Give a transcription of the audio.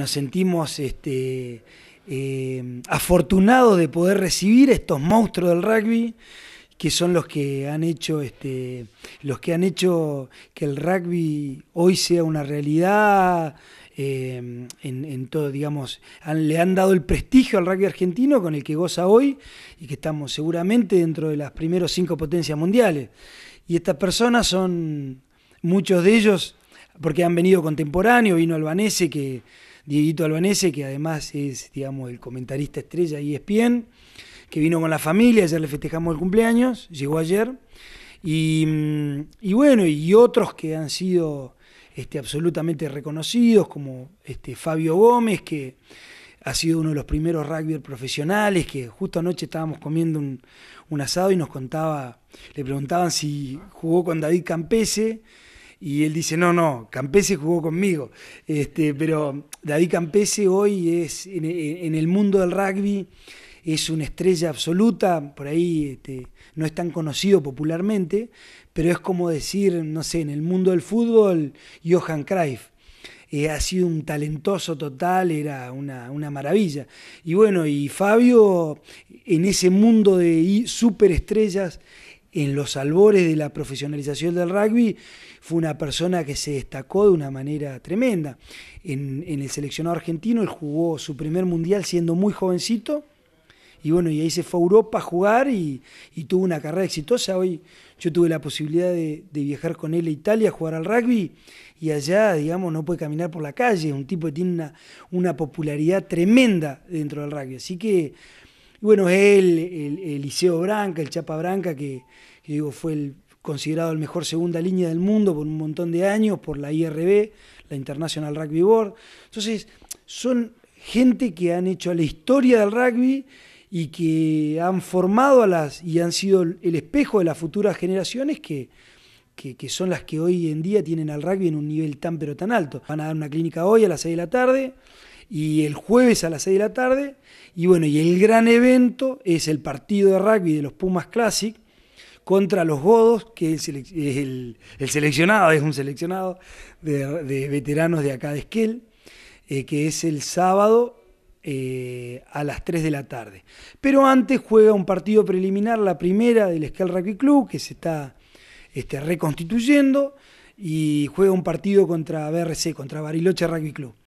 Nos sentimos este, eh, afortunados de poder recibir estos monstruos del rugby, que son los que han hecho, este, los que han hecho que el rugby hoy sea una realidad. Eh, en, todo, digamos, le han dado el prestigio al rugby argentino con el que goza hoy y que estamos seguramente dentro de las primeros cinco potencias mundiales. Y estas personas son, muchos de ellos, porque han venido contemporáneos, vino Albanese que, Dieguito Albanese, que además es, digamos, el comentarista estrella y ESPN, que vino con la familia, ayer le festejamos el cumpleaños, llegó ayer, mm, y, bueno, y otros que han sido este, absolutamente reconocidos, como este, Fabio Gómez, que ha sido uno de los primeros rugby profesionales, que justo anoche estábamos comiendo un, un, asado y nos contaba, le preguntaban si jugó con David Campese, y él dice, no, no, Campese jugó conmigo. Este, pero David Campese hoy es, en, el mundo del rugby, es una estrella absoluta, por ahí este, no es tan conocido popularmente, pero es como decir, no sé, en el mundo del fútbol, Johan Cruyff. Eh, ha sido un talentoso total, era una, una, maravilla. Y bueno, y Fabio, en ese mundo de superestrellas, en los albores de la profesionalización del rugby, fue una persona que se destacó de una manera tremenda. En, el seleccionado argentino, él jugó su primer mundial siendo muy jovencito, y bueno, y ahí se fue a Europa a jugar y, tuvo una carrera exitosa. Hoy yo tuve la posibilidad de, viajar con él a Italia a jugar al rugby, y allá, digamos, no puede caminar por la calle, es un tipo que tiene una, una popularidad tremenda dentro del rugby. Así que y bueno, él, el, el Liceo Branca, el Chapa Branca, que, digo fue el, considerado el mejor segunda línea del mundo por un montón de años, por la IRB, la International Rugby Board. Entonces, son gente que han hecho la historia del rugby y que han formado a las y han sido el espejo de las futuras generaciones que, que, son las que hoy en día tienen al rugby en un nivel tan pero tan alto. Van a dar una clínica hoy a las 6 de la tarde, y el jueves a las 6 de la tarde. Y bueno, y el gran evento es el partido de rugby de los Pumas Classic contra los Godos, que es el, seleccionado, es un seleccionado de, veteranos de acá de Esquel, eh, que es el sábado eh, a las 3 de la tarde. Pero antes juega un partido preliminar, la primera del Esquel Rugby Club, que se está este, reconstituyendo, y juega un partido contra BRC, contra Bariloche Rugby Club.